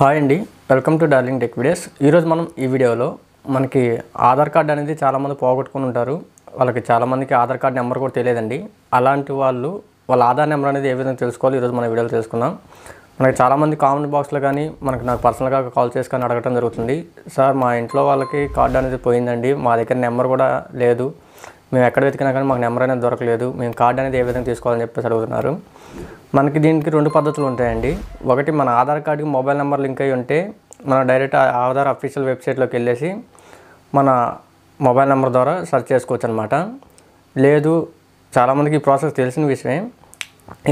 hi అండి welcome to Darling Tech videos ఈరోజు మనం ఈ వీడియోలో మనకి ఆధార్ కార్డు అనేది చాలామంది పోగొట్టుకుని ఉంటారు వాళ్ళకి చాలామందికి ఆధార్ కార్డు నెంబర్ కూడా తెలియదండి అలాంటి వాళ్ళు వాళ్ళ ఆధార్ నెంబర్ అనేది ఏ విధంగా తెలుసుకోవాలి ఈరోజు మన వీడియోలో తెలుసుకుందాం మనకి చాలామంది కామెంట్ బాక్స్లో కానీ మనకి నాకు పర్సనల్గా కాల్ చేసి కానీ అడగటం జరుగుతుంది సార్ మా ఇంట్లో వాళ్ళకి కార్డు అనేది పోయిందండి మా దగ్గర నెంబర్ కూడా లేదు మేము ఎక్కడ వెతికినా కానీ మాకు నెంబర్ అనేది దొరకలేదు మేము కార్డు అనేది ఏ విధంగా తీసుకోవాలని చెప్పేసి అడుగుతున్నారు మనకి దీనికి రెండు పద్ధతులు ఉంటాయండి ఒకటి మన ఆధార్ కార్డుకి మొబైల్ నెంబర్ లింక్ అయి ఉంటే మనం డైరెక్ట్ ఆధార్ అఫీషియల్ వెబ్సైట్లోకి వెళ్ళేసి మన మొబైల్ నెంబర్ ద్వారా సెర్చ్ చేసుకోవచ్చు అనమాట లేదు చాలామందికి ఈ ప్రాసెస్ తెలిసిన విషయమే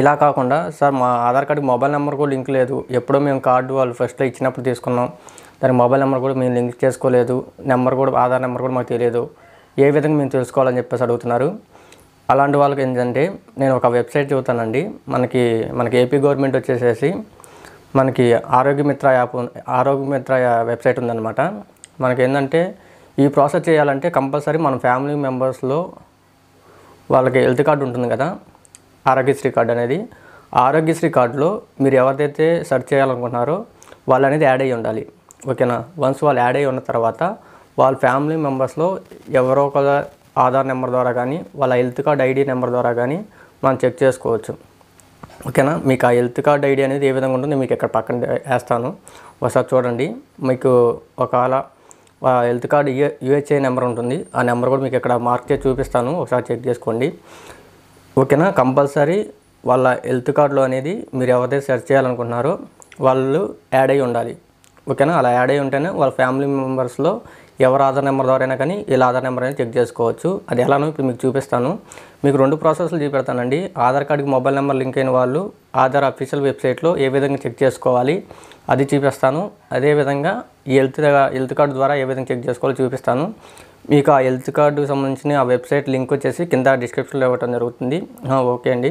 ఇలా కాకుండా సార్ మా ఆధార్ కార్డుకి మొబైల్ నెంబర్ కూడా లింక్ లేదు ఎప్పుడో మేము కార్డు వాళ్ళు ఫస్ట్లో ఇచ్చినప్పుడు తీసుకున్నాం దానికి మొబైల్ నెంబర్ కూడా మేము లింక్ చేసుకోలేదు నెంబర్ కూడా ఆధార్ నెంబర్ కూడా మాకు తెలియదు ఏ విధంగా మేము తెలుసుకోవాలని చెప్పేసి అడుగుతున్నారు అలాంటి వాళ్ళకి ఏంటంటే నేను ఒక వెబ్సైట్ చెబుతానండి మనకి మనకి ఏపీ గవర్నమెంట్ వచ్చేసేసి మనకి ఆరోగ్య మిత్ర యాప్ ఆరోగ్య మిత్ర వెబ్సైట్ ఉందన్నమాట మనకి ఏంటంటే ఈ ప్రాసెస్ చేయాలంటే కంపల్సరీ మన ఫ్యామిలీ మెంబర్స్లో వాళ్ళకి హెల్త్ కార్డు ఉంటుంది కదా ఆరోగ్యశ్రీ కార్డు అనేది ఆరోగ్యశ్రీ కార్డులో మీరు ఎవరిదైతే సెర్చ్ చేయాలనుకుంటున్నారో వాళ్ళు అనేది యాడ్ అయ్యి ఉండాలి ఓకేనా వన్స్ వాళ్ళు యాడ్ అయ్యి ఉన్న తర్వాత వాళ్ళ ఫ్యామిలీ మెంబర్స్లో ఎవరో ఒక ఆధార్ నెంబర్ ద్వారా కానీ వాళ్ళ హెల్త్ కార్డ్ ఐడి నెంబర్ ద్వారా కానీ మనం చెక్ చేసుకోవచ్చు ఓకేనా మీకు ఆ హెల్త్ కార్డ్ ఐడి అనేది ఏ విధంగా ఉంటుందో మీకు ఇక్కడ పక్కన వేస్తాను ఒకసారి చూడండి మీకు ఒకవేళ హెల్త్ కార్డ్ యూహెచ్ఐ నెంబర్ ఉంటుంది ఆ నెంబర్ కూడా మీకు ఇక్కడ మార్క్ చేసి చూపిస్తాను ఒకసారి చెక్ చేసుకోండి ఓకేనా కంపల్సరీ వాళ్ళ హెల్త్ కార్డులో అనేది మీరు ఎవరైతే సెర్చ్ చేయాలనుకుంటున్నారో వాళ్ళు యాడ్ అయి ఉండాలి ఓకేనా అలా యాడ్ అయి ఉంటేనే వాళ్ళ ఫ్యామిలీ మెంబర్స్లో ఎవరు ఆధార్ నెంబర్ అయినా కానీ ఇలా ఆధార్ నెంబర్ అనేది చెక్ చేసుకోవచ్చు అది ఎలానో ఇప్పుడు మీకు చూపిస్తాను మీకు రెండు ప్రాసెస్లు చూపెడతానండి ఆధార్ కార్డుకి మొబైల్ నెంబర్ లింక్ అయిన వాళ్ళు ఆధార్ అఫీషియల్ వెబ్సైట్లో ఏ విధంగా చెక్ చేసుకోవాలి అది చూపిస్తాను అదేవిధంగా హెల్త్ హెల్త్ కార్డు ద్వారా ఏ విధంగా చెక్ చేసుకోవాలో చూపిస్తాను మీకు ఆ హెల్త్ కార్డుకి సంబంధించిన ఆ వెబ్సైట్ లింక్ వచ్చేసి కింద డిస్క్రిప్షన్లో ఇవ్వడం జరుగుతుంది ఓకే అండి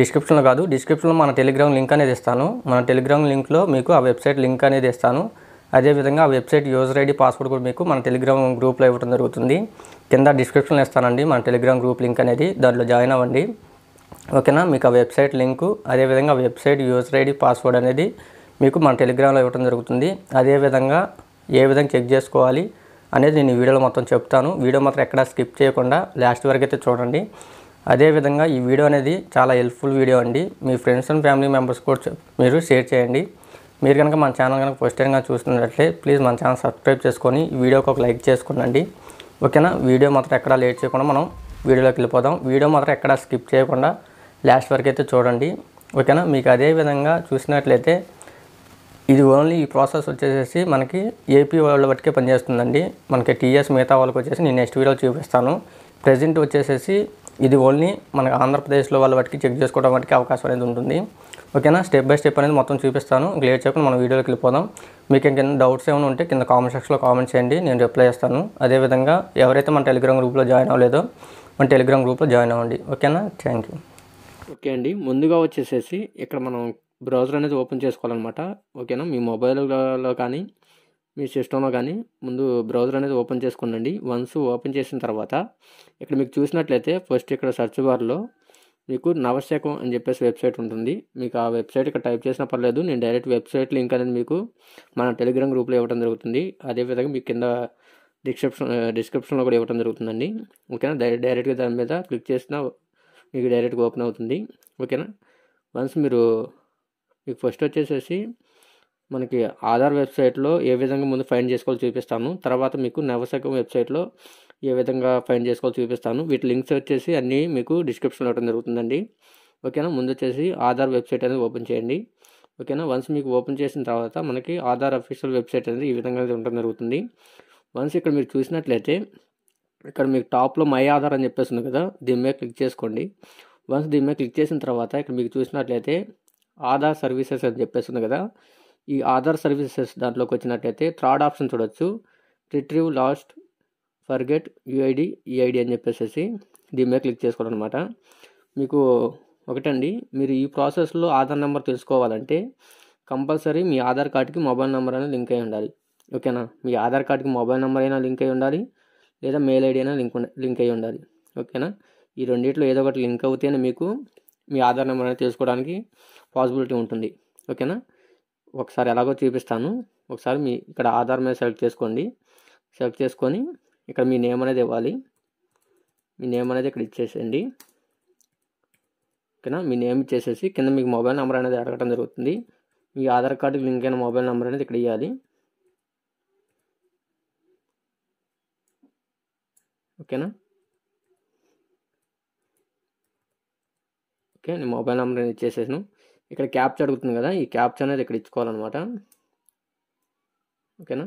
డిస్క్రిప్షన్లో కాదు డిస్క్రిప్షన్లో మన టెలిగ్రామ్ లింక్ అనేది ఇస్తాను మన టెలిగ్రామ్ లింక్లో మీకు ఆ వెబ్సైట్ లింక్ అనేది ఇస్తాను అదేవిధంగా వెబ్సైట్ యూజర్ ఐడి పాస్వర్డ్ కూడా మీకు మన టెలిగ్రామ్ గ్రూప్లో ఇవ్వడం జరుగుతుంది కింద డిస్క్రిప్షన్లో ఇస్తానండి మన టెలిగ్రామ్ గ్రూప్ లింక్ అనేది దాంట్లో జాయిన్ అవ్వండి ఓకేనా మీకు ఆ వెబ్సైట్ లింకు అదేవిధంగా వెబ్సైట్ యూజర్ ఐడి పాస్వర్డ్ అనేది మీకు మన టెలిగ్రామ్లో ఇవ్వడం జరుగుతుంది అదేవిధంగా ఏ విధంగా చెక్ చేసుకోవాలి అనేది నేను వీడియోలో మొత్తం చెప్తాను వీడియో మాత్రం ఎక్కడా స్కిప్ చేయకుండా లాస్ట్ వరకు అయితే చూడండి అదేవిధంగా ఈ వీడియో అనేది చాలా హెల్ప్ఫుల్ వీడియో అండి మీ ఫ్రెండ్స్ అండ్ ఫ్యామిలీ మెంబర్స్ కూడా మీరు షేర్ చేయండి మీరు కనుక మన ఛానల్ కనుక ఫస్ట్ టైంగా చూస్తున్నట్లే ప్లీజ్ మన ఛానల్ సబ్స్క్రైబ్ చేసుకొని వీడియోకి ఒక లైక్ చేసుకోండి ఓకేనా వీడియో మాత్రం ఎక్కడా లేట్ చేయకుండా మనం వీడియోలోకి వెళ్ళిపోదాం వీడియో మాత్రం ఎక్కడా స్కిప్ చేయకుండా లాస్ట్ వరకు అయితే చూడండి ఓకేనా మీకు అదే విధంగా చూసినట్లయితే ఇది ఓన్లీ ఈ ప్రాసెస్ వచ్చేసేసి మనకి ఏపీ వాళ్ళ బట్టికే పనిచేస్తుందండి మనకి టీఎస్ మిగతా వాళ్ళకి వచ్చేసి నేను నెక్స్ట్ వీడియో చూపిస్తాను ప్రజెంట్ వచ్చేసేసి ఇది ఓన్లీ మన ఆంధ్రప్రదేశ్లో వాళ్ళ వాటికి చెక్ చేసుకోవడం వాటికి అవకాశం అనేది ఉంటుంది ఓకేనా స్టెప్ బై స్టెప్ అనేది మొత్తం చూపిస్తాను లేట్ చేయకుండా మనం వీడియోలోకి వెళ్ళిపోదాం మీకు ఇంకేమైనా డౌట్స్ ఏమైనా ఉంటే కింద కామెంట్ సెక్షన్లో కామెంట్ చేయండి నేను రిప్లై చేస్తాను అదేవిధంగా ఎవరైతే మన టెలిగ్రామ్ గ్రూప్లో జాయిన్ అవ్వలేదో మన టెలిగ్రామ్ గ్రూప్లో జాయిన్ అవ్వండి ఓకేనా థ్యాంక్ యూ ఓకే అండి ముందుగా వచ్చేసేసి ఇక్కడ మనం బ్రౌజర్ అనేది ఓపెన్ చేసుకోవాలన్నమాట ఓకేనా మీ మొబైల్లో కానీ మీ సిస్టంలో కానీ ముందు బ్రౌజర్ అనేది ఓపెన్ చేసుకోండి వన్స్ ఓపెన్ చేసిన తర్వాత ఇక్కడ మీకు చూసినట్లయితే ఫస్ట్ ఇక్కడ సర్చ్ బార్లో మీకు నవశకం అని చెప్పేసి వెబ్సైట్ ఉంటుంది మీకు ఆ వెబ్సైట్ ఇక్కడ టైప్ చేసినా పర్లేదు నేను డైరెక్ట్ వెబ్సైట్ లింక్ అనేది మీకు మన టెలిగ్రామ్ గ్రూప్లో ఇవ్వడం జరుగుతుంది అదేవిధంగా మీకు కింద డిస్క్రిప్షన్ డిస్క్రిప్షన్లో కూడా ఇవ్వడం జరుగుతుందండి ఓకేనా డైరెక్ట్గా దాని మీద క్లిక్ చేసినా మీకు డైరెక్ట్గా ఓపెన్ అవుతుంది ఓకేనా వన్స్ మీరు మీకు ఫస్ట్ వచ్చేసేసి మనకి ఆధార్ వెబ్సైట్లో ఏ విధంగా ముందు ఫైండ్ చేసుకోవాలో చూపిస్తాను తర్వాత మీకు నవశకం వెబ్సైట్లో ఏ విధంగా ఫైన్ చేసుకోవాలో చూపిస్తాను వీటి లింక్స్ వచ్చేసి అన్నీ మీకు డిస్క్రిప్షన్లో ఇవ్వడం జరుగుతుందండి ఓకేనా ముందు వచ్చేసి ఆధార్ వెబ్సైట్ అనేది ఓపెన్ చేయండి ఓకేనా వన్స్ మీకు ఓపెన్ చేసిన తర్వాత మనకి ఆధార్ అఫీషియల్ వెబ్సైట్ అనేది ఈ విధంగా ఉండడం జరుగుతుంది వన్స్ ఇక్కడ మీరు చూసినట్లయితే ఇక్కడ మీకు టాప్లో మై ఆధార్ అని చెప్పేసి ఉంది కదా దీని మీద క్లిక్ చేసుకోండి వన్స్ దీని మీద క్లిక్ చేసిన తర్వాత ఇక్కడ మీకు చూసినట్లయితే ఆధార్ సర్వీసెస్ అని చెప్పేసి ఉంది కదా ఈ ఆధార్ సర్వీసెస్ దాంట్లోకి వచ్చినట్టయితే థర్డ్ ఆప్షన్ చూడొచ్చు retrieve lost forget UID EID అని చెప్పేసి దీని మీద క్లిక్ చేసుకోవడం అనమాట మీకు ఒకటండి మీరు ఈ ప్రాసెస్లో ఆధార్ నెంబర్ తెలుసుకోవాలంటే కంపల్సరీ మీ ఆధార్ కార్డ్కి మొబైల్ నెంబర్ అయినా లింక్ అయి ఉండాలి ఓకేనా మీ ఆధార్ కార్డ్కి మొబైల్ నెంబర్ అయినా లింక్ అయి ఉండాలి లేదా మెయిల్ ఐడి అయినా లింక్ లింక్ అయి ఉండాలి ఓకేనా ఈ రెండిట్లో ఏదో ఒకటి లింక్ అవుతేనే మీకు మీ ఆధార్ నెంబర్ అనేది తెలుసుకోవడానికి పాసిబిలిటీ ఉంటుంది ఓకేనా ఒకసారి ఎలాగో చూపిస్తాను ఒకసారి మీ ఇక్కడ ఆధార్ మీద సెలెక్ట్ చేసుకోండి సెలెక్ట్ చేసుకొని ఇక్కడ మీ నేమ్ అనేది ఇవ్వాలి మీ నేమ్ అనేది ఇక్కడ ఇచ్చేసేయండి ఓకేనా మీ నేమ్ ఇచ్చేసేసి కింద మీకు మొబైల్ నెంబర్ అనేది అడగడం జరుగుతుంది మీ ఆధార్ కార్డుకి లింక్ అయిన మొబైల్ నెంబర్ అనేది ఇక్కడ ఇవ్వాలి ఓకేనా ఓకే నేను మొబైల్ నెంబర్ ఇచ్చేసాను ఇక్కడ క్యాప్చ అడుగుతుంది కదా ఈ క్యాప్చ అనేది ఇక్కడ ఇచ్చుకోవాలన్నమాట ఓకేనా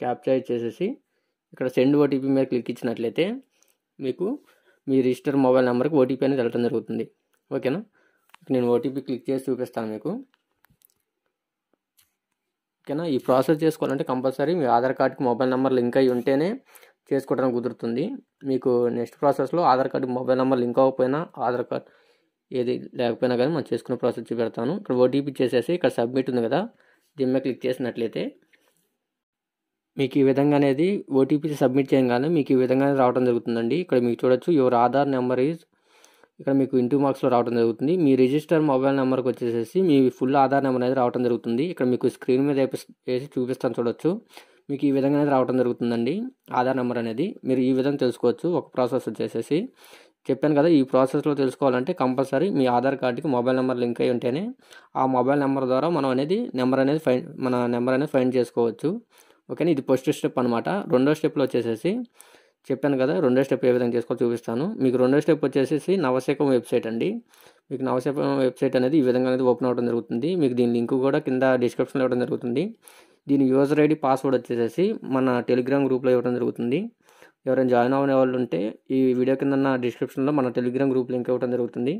క్యాప్చా ఇచ్చేసేసి ఇక్కడ సెండ్ ఓటీపీ మీద క్లిక్ ఇచ్చినట్లయితే మీకు మీ రిజిస్టర్ మొబైల్ నెంబర్కి ఓటీపీ అనేది వెళ్ళటం జరుగుతుంది ఓకేనా నేను ఓటీపీ క్లిక్ చేసి చూపిస్తాను మీకు ఓకేనా ఈ ప్రాసెస్ చేసుకోవాలంటే కంపల్సరీ మీ ఆధార్ కార్డ్కి మొబైల్ నెంబర్ లింక్ అయ్యి ఉంటేనే చేసుకోవడానికి కుదురుతుంది మీకు నెక్స్ట్ ప్రాసెస్లో Aadhaar card mobile number link అవ్వకపోయినా ఆధార్ కార్డ్ ఏది లేకపోయినా కానీ మనం చేసుకున్న ప్రాసెస్ చూపెడతాను ఇక్కడ ఓటీపీ చేసేసి ఇక్కడ సబ్మిట్ ఉంది కదా దీని క్లిక్ చేసినట్లయితే మీకు ఈ విధంగా అనేది ఓటీపీ సబ్మిట్ చేయగానే మీకు ఈ విధంగా రావడం జరుగుతుందండి ఇక్కడ మీకు చూడొచ్చు యువర్ ఆధార్ నెంబర్ ఈజ్ ఇక్కడ మీకు ఇంటూ మార్క్స్లో రావడం జరుగుతుంది మీ రిజిస్టర్ మొబైల్ నెంబర్కి వచ్చేసేసి మీ ఫుల్ ఆధార్ నెంబర్ అనేది రావడం జరుగుతుంది ఇక్కడ మీకు స్క్రీన్ మీద వేసి చూపిస్తాను చూడొచ్చు మీకు ఈ విధంగా అనేది రావడం జరుగుతుందండి ఆధార్ నెంబర్ అనేది మీరు ఈ విధంగా తెలుసుకోవచ్చు ఒక ప్రాసెస్ వచ్చేసేసి చెప్పాను కదా ఈ ప్రాసెస్లో తెలుసుకోవాలంటే కంపల్సరీ మీ ఆధార్ కార్డుకి మొబైల్ నెంబర్ లింక్ అయి ఉంటేనే ఆ మొబైల్ నెంబర్ ద్వారా మనం అనేది నెంబర్ అనేది ఫైన్ మన నెంబర్ అనేది ఫైన్ చేసుకోవచ్చు ఓకేనా ఇది ఫస్ట్ స్టెప్ అనమాట రెండో స్టెప్లో వచ్చేసేసి చెప్పాను కదా రెండో స్టెప్ ఏ విధంగా చేసుకో చూపిస్తాను మీకు రెండో స్టెప్ వచ్చేసేసి నవశకం వెబ్సైట్ అండి మీకు నవశకం వెబ్సైట్ అనేది ఈ విధంగా అనేది ఓపెన్ అవ్వడం జరుగుతుంది మీకు దీని లింక్ కూడా కింద డిస్క్రిప్షన్లో ఇవ్వడం జరుగుతుంది దీని యూజర్ ఐడి పాస్వర్డ్ వచ్చేసేసి మన టెలిగ్రామ్ గ్రూప్లో ఇవ్వడం జరుగుతుంది ఎవరైనా జాయిన్ అవ్వని వాళ్ళు ఉంటే ఈ వీడియో కింద నా డిస్క్రిప్షన్లో మన టెలిగ్రామ్ గ్రూప్ లింక్ ఇవ్వడం జరుగుతుంది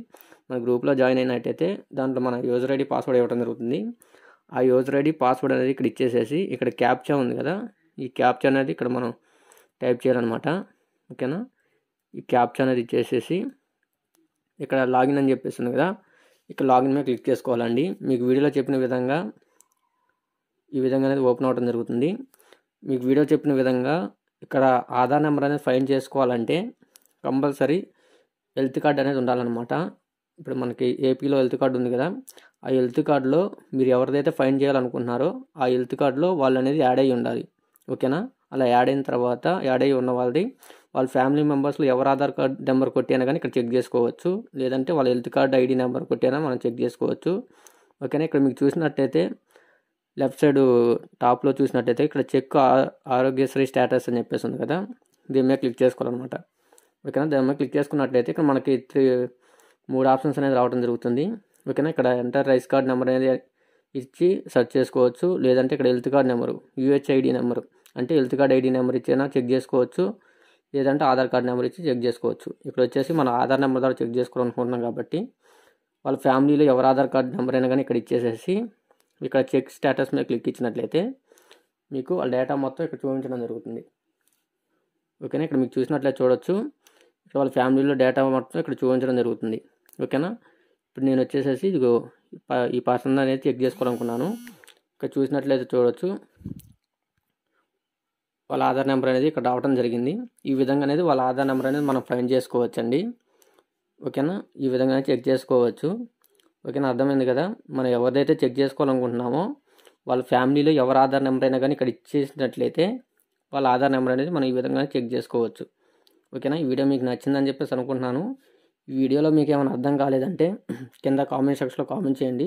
మన గ్రూప్లో జాయిన్ అయినట్టయితే దాంట్లో మన యూజర్ ఐడి పాస్వర్డ్ ఇవ్వడం జరుగుతుంది ఆ యూజర్ ఐడి పాస్వర్డ్ అనేది ఇక్కడ ఇచ్చేసేసి ఇక్కడ క్యాప్చా ఉంది కదా ఈ క్యాప్చా అనేది ఇక్కడ మనం టైప్ చేయాలన్నమాట ఓకేనా ఈ క్యాప్చా అనేది ఇచ్చేసేసి ఇక్కడ లాగిన్ అని ఉంది కదా ఇక్కడ లాగిన్ మీద క్లిక్ చేసుకోవాలండి మీకు వీడియోలో చెప్పిన విధంగా ఈ విధంగా అనేది ఓపెన్ అవ్వడం జరుగుతుంది మీకు వీడియో చెప్పిన విధంగా ఇక్కడ ఆధార్ నెంబర్ అనేది ఫైన్ చేసుకోవాలంటే కంపల్సరీ హెల్త్ కార్డ్ అనేది ఉండాలన్నమాట ఇప్పుడు మనకి ఏపీలో హెల్త్ కార్డు ఉంది కదా ఆ హెల్త్ కార్డులో మీరు ఎవరిదైతే ఫైన్ చేయాలనుకుంటున్నారో ఆ హెల్త్ కార్డులో వాళ్ళు అనేది యాడ్ అయ్యి ఉండాలి ఓకేనా అలా యాడ్ అయిన తర్వాత యాడ్ అయ్యి ఉన్న వాళ్ళది వాళ్ళ ఫ్యామిలీ మెంబర్స్లో ఎవరు ఆధార్ కార్డ్ నెంబర్ కొట్టినా కానీ ఇక్కడ చెక్ చేసుకోవచ్చు లేదంటే వాళ్ళ హెల్త్ కార్డ్ ఐడి నెంబర్ కొట్టినా మనం చెక్ చేసుకోవచ్చు ఓకేనా ఇక్కడ మీకు చూసినట్టయితే లెఫ్ట్ సైడ్ టాప్లో చూసినట్టయితే ఇక్కడ చెక్ ఆరోగ్యశ్రీ స్టేటస్ అని చెప్పేసి ఉంది కదా దీని మీద క్లిక్ చేసుకోవాలన్నమాట ఓకేనా దాని మీద క్లిక్ చేసుకున్నట్లయితే ఇక్కడ మనకి త్రీ మూడు ఆప్షన్స్ అనేది రావడం జరుగుతుంది ఓకేనా ఇక్కడ ఎంటర్ రైస్ కార్డ్ నెంబర్ అనేది ఇచ్చి సెర్చ్ చేసుకోవచ్చు లేదంటే ఇక్కడ health card number UHID number అంటే హెల్త్ కార్డ్ ఐడి నెంబర్ ఇచ్చినా చెక్ చేసుకోవచ్చు లేదంటే ఆధార్ కార్డ్ నెంబర్ ఇచ్చి చెక్ చేసుకోవచ్చు ఇక్కడ వచ్చేసి మన ఆధార్ నెంబర్ ద్వారా చెక్ చేసుకోవాలనుకుంటున్నాం కాబట్టి వాళ్ళ ఫ్యామిలీలో ఎవరు ఆధార్ కార్డ్ నెంబర్ అయినా కానీ ఇక్కడ ఇచ్చేసేసి ఇక్కడ చెక్ స్టేటస్ మీద క్లిక్ ఇచ్చినట్లయితే మీకు ఆ డేటా మొత్తం ఇక్కడ చూపించడం జరుగుతుంది ఓకేనా ఇక్కడ మీకు చూసినట్లయితే చూడొచ్చు ఇక్కడ వాళ్ళ ఫ్యామిలీలో డేటా మొత్తం ఇక్కడ చూపించడం జరుగుతుంది ఓకేనా ఇప్పుడు నేను వచ్చేసేసి ఇదిగో ఈ పర్సన్ అనేది చెక్ చేసుకోవాలనుకున్నాను ఇక్కడ చూసినట్లయితే చూడొచ్చు వాళ్ళ ఆధార్ నెంబర్ అనేది ఇక్కడ రావడం జరిగింది ఈ విధంగా అనేది వాళ్ళ ఆధార్ నెంబర్ అనేది మనం ఫైండ్ చేసుకోవచ్చండి ఓకేనా ఈ విధంగా చెక్ చేసుకోవచ్చు ఓకేనా అర్థమైంది కదా మనం ఎవరిదైతే చెక్ చేసుకోవాలనుకుంటున్నామో వాళ్ళ ఫ్యామిలీలో ఎవరి ఆధార్ నెంబర్ అయినా కానీ ఇక్కడ ఇచ్చేసినట్లయితే వాళ్ళ ఆధార్ నెంబర్ అనేది మనం ఈ విధంగా చెక్ చేసుకోవచ్చు ఓకేనా ఈ వీడియో మీకు నచ్చిందని చెప్పేసి అనుకుంటున్నాను ఈ వీడియోలో మీకు ఏమైనా అర్థం కాలేదంటే కింద కామెంట్ సెక్షన్లో కామెంట్ చేయండి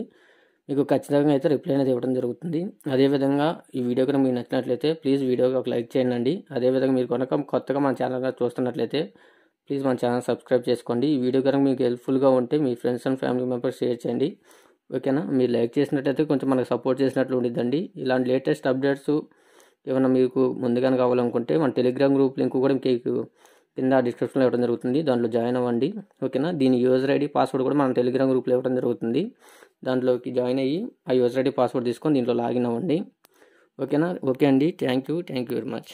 మీకు ఖచ్చితంగా అయితే రిప్లై అనేది ఇవ్వడం జరుగుతుంది అదేవిధంగా ఈ వీడియో కనుక మీకు నచ్చినట్లయితే ప్లీజ్ వీడియోకి ఒక లైక్ చేయండి అదేవిధంగా మీరు కొనక కొత్తగా మన ఛానల్ చూస్తున్నట్లయితే ప్లీజ్ మన ఛానల్ సబ్స్క్రైబ్ చేసుకోండి ఈ వీడియో కనుక మీకు హెల్ప్ఫుల్గా ఉంటే మీ friends and family members share చేయండి ఓకేనా మీరు లైక్ చేసినట్టయితే కొంచెం మనకు సపోర్ట్ చేసినట్లు ఉండిద్దండి ఇలాంటి లేటెస్ట్ అప్డేట్స్ ఏమైనా మీకు ముందుగానే కావాలనుకుంటే మన టెలిగ్రామ్ గ్రూప్ లింక్ కూడా మీకు కింద డిస్క్రిప్షన్లో ఇవ్వడం జరుగుతుంది దాంట్లో జాయిన్ అవ్వండి ఓకేనా దీని యూజర్ ఐడి పాస్వర్డ్ కూడా మనం టెలిగ్రామ్ గ్రూప్లో ఇవ్వడం జరుగుతుంది దాంట్లోకి జాయిన్ అయ్యి ఆ యూజర్ ఐడి పాస్వర్డ్ తీసుకొని దీంట్లో లాగిన్ అవ్వండి ఓకేనా ఓకే అండి thank you thank you very much